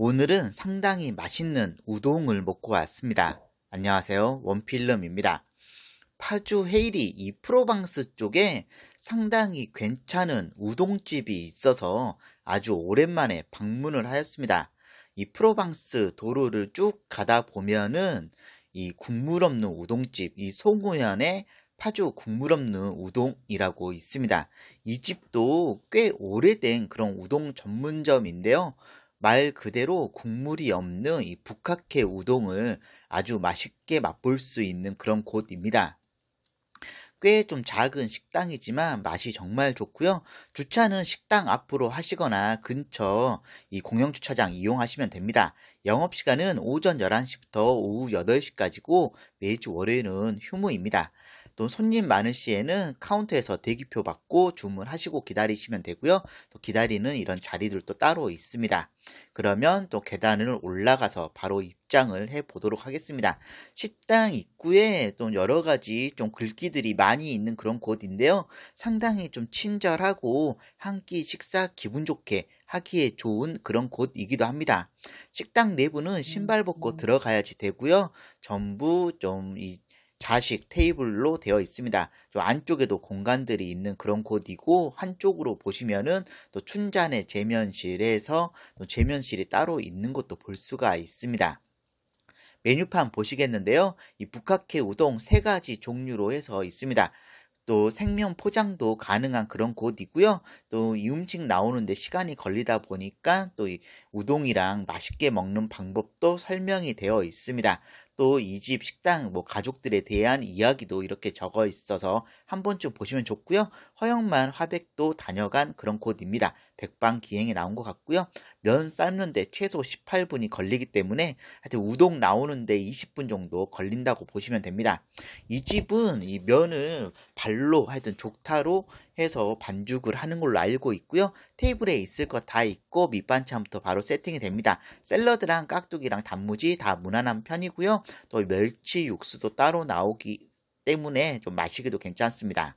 오늘은 상당히 맛있는 우동을 먹고 왔습니다. 안녕하세요. 원필름입니다. 파주 헤이리 이프로방스 쪽에 상당히 괜찮은 우동집이 있어서 아주 오랜만에 방문을 하였습니다. 이프로방스 도로를 쭉 가다 보면은 이 국물 없는 우동집, 이 송우현의 파주 국물 없는 우동이라고 있습니다. 이 집도 꽤 오래된 그런 우동 전문점인데요. 말 그대로 국물이 없는 이 북학회 우동을 아주 맛있게 맛볼 수 있는 그런 곳입니다. 꽤 좀 작은 식당이지만 맛이 정말 좋고요. 주차는 식당 앞으로 하시거나 근처 이 공영 주차장 이용하시면 됩니다. 영업 시간은 오전 11시부터 오후 8시까지고 매주 월요일은 휴무입니다. 또 손님 많은 시에는 카운터에서 대기표 받고 주문하시고 기다리시면 되고요. 또 기다리는 이런 자리들도 따로 있습니다. 그러면 또 계단을 올라가서 바로 입장을 해 보도록 하겠습니다. 식당 입구에 또 여러 가지 좀 글귀들이 많이 있는 그런 곳인데요. 상당히 좀 친절하고 한 끼 식사 기분 좋게 하기에 좋은 그런 곳이기도 합니다. 식당 내부는 음, 신발 벗고 음. 들어가야지 되고요. 전부 좀이 좌식 테이블로 되어 있습니다. 저 안쪽에도 공간들이 있는 그런 곳이고 한쪽으로 보시면은 또 춘잔의 제면실에서 또 제면실이 따로 있는 것도 볼 수가 있습니다. 메뉴판 보시겠는데요. 이 북학회 우동 세 가지 종류로 해서 있습니다. 또 생면 포장도 가능한 그런 곳이고요. 또이 음식 나오는데 시간이 걸리다 보니까 또 이 우동이랑 맛있게 먹는 방법도 설명이 되어 있습니다. 또이집 식당 뭐 가족들에 대한 이야기도 이렇게 적어 있어서 한 번쯤 보시면 좋고요. 허영만 화백도 다녀간 그런 곳입니다. 백방기행이 나온 것 같고요. 면 삶는데 최소 18분이 걸리기 때문에 하여튼 우동 나오는데 20분 정도 걸린다고 보시면 됩니다. 이 집은 이 면을 발로 하여튼 족타로 해서 반죽을 하는 걸로 알고 있고요. 테이블에 있을 것 다 있고 밑반찬부터 바로 세팅이 됩니다. 샐러드랑 깍두기랑 단무지 다 무난한 편이고요. 또 멸치 육수도 따로 나오기 때문에 좀 마시기도 괜찮습니다.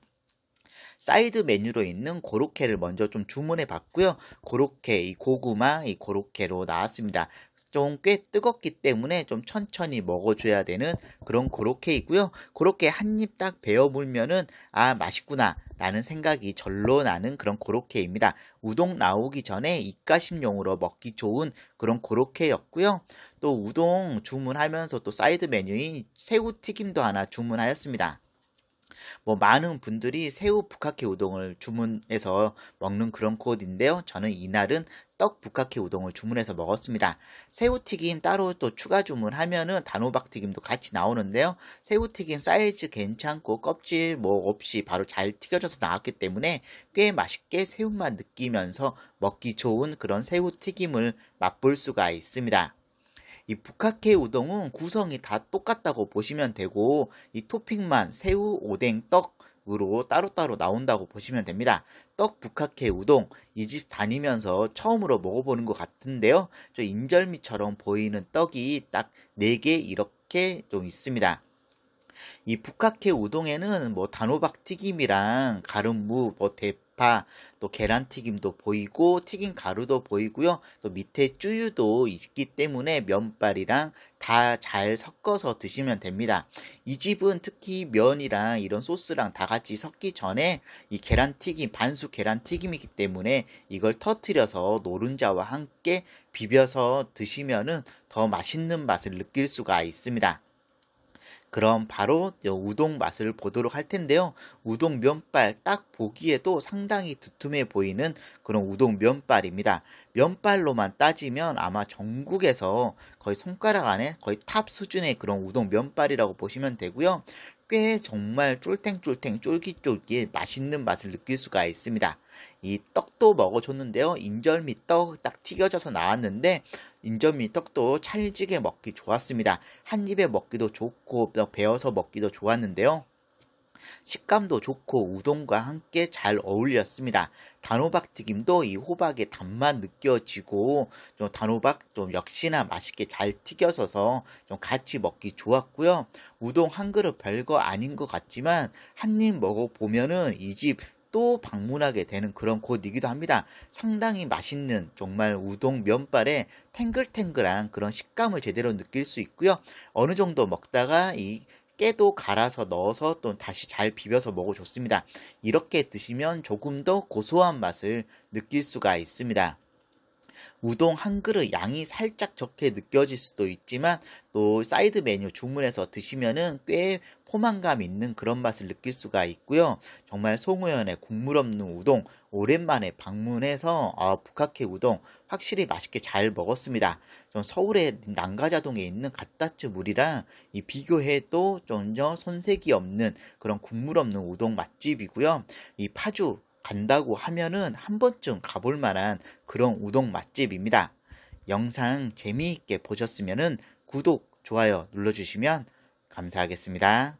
사이드 메뉴로 있는 고로케를 먼저 좀 주문해 봤고요. 고로케, 이 고구마, 이 고로케로 나왔습니다. 좀 꽤 뜨겁기 때문에 좀 천천히 먹어줘야 되는 그런 고로케이고요. 고로케 한 입 딱 베어 물면은 아 맛있구나 라는 생각이 절로 나는 그런 고로케입니다. 우동 나오기 전에 입가심용으로 먹기 좋은 그런 고로케였고요. 또 우동 주문하면서 또 사이드 메뉴인 새우 튀김도 하나 주문하였습니다. 뭐 많은 분들이 새우 북카케 우동을 주문해서 먹는 그런 코드인데요. 저는 이날은 떡 북카케 우동을 주문해서 먹었습니다. 새우튀김 따로 또 추가 주문하면은 단호박튀김도 같이 나오는데요. 새우튀김 사이즈 괜찮고 껍질 뭐 없이 바로 잘 튀겨져서 나왔기 때문에 꽤 맛있게 새우맛 느끼면서 먹기 좋은 그런 새우튀김을 맛볼 수가 있습니다. 이 북카케 우동은 구성이 다 똑같다고 보시면 되고 이 토핑만 새우, 오뎅, 떡 으로 따로따로 나온다고 보시면 됩니다. 떡 북카케 우동 이 집 다니면서 처음으로 먹어보는 것 같은데요. 저 인절미처럼 보이는 떡이 딱 4개 이렇게 좀 있습니다. 이 북카케 우동에는 뭐 단호박 튀김이랑 가름무, 뭐 대파, 또 계란 튀김도 보이고 튀긴 가루도 보이고요. 또 밑에 쭈유도 있기 때문에 면발이랑 다 잘 섞어서 드시면 됩니다. 이 집은 특히 면이랑 이런 소스랑 다 같이 섞기 전에 이 계란 튀김 반숙 계란 튀김이기 때문에 이걸 터트려서 노른자와 함께 비벼서 드시면은 더 맛있는 맛을 느낄 수가 있습니다. 그럼 바로 우동 맛을 보도록 할 텐데요. 우동 면발 딱 보기에도 상당히 두툼해 보이는 그런 우동 면발입니다. 면발로만 따지면 아마 전국에서 거의 손가락 안에 거의 탑 수준의 그런 우동 면발이라고 보시면 되고요. 꽤 정말 쫄탱쫄탱 쫄깃쫄깃 맛있는 맛을 느낄 수가 있습니다. 이 떡도 먹어줬는데요. 인절미 떡 딱 튀겨져서 나왔는데 인절미 떡도 찰지게 먹기 좋았습니다. 한 입에 먹기도 좋고 배어서 먹기도 좋았는데요. 식감도 좋고 우동과 함께 잘 어울렸습니다. 단호박 튀김도 이 호박의 단맛 느껴지고 좀 단호박 좀 역시나 맛있게 잘 튀겨서서 좀 같이 먹기 좋았고요. 우동 한 그릇 별거 아닌 것 같지만 한 입 먹어보면은 이집 또 방문하게 되는 그런 곳이기도 합니다. 상당히 맛있는 정말 우동 면발에 탱글탱글한 그런 식감을 제대로 느낄 수 있고요. 어느 정도 먹다가 이 깨도 갈아서 넣어서 또 다시 잘 비벼서 먹어 줬습니다 이렇게 드시면 조금 더 고소한 맛을 느낄 수가 있습니다. 우동 한 그릇 양이 살짝 적게 느껴질 수도 있지만 또 사이드 메뉴 주문해서 드시면은 꽤 포만감 있는 그런 맛을 느낄 수가 있고요. 정말 송우연의 국물 없는 우동 오랜만에 방문해서 아, 북학회 우동 확실히 맛있게 잘 먹었습니다. 좀 서울의 난가자동에 있는 갓다츠물이랑 이 비교해도 전혀 손색이 없는 그런 국물 없는 우동 맛집이고요. 이 파주 간다고 하면은 한 번쯤 가볼 만한 그런 우동 맛집입니다. 영상 재미있게 보셨으면은 구독, 좋아요 눌러주시면 감사하겠습니다.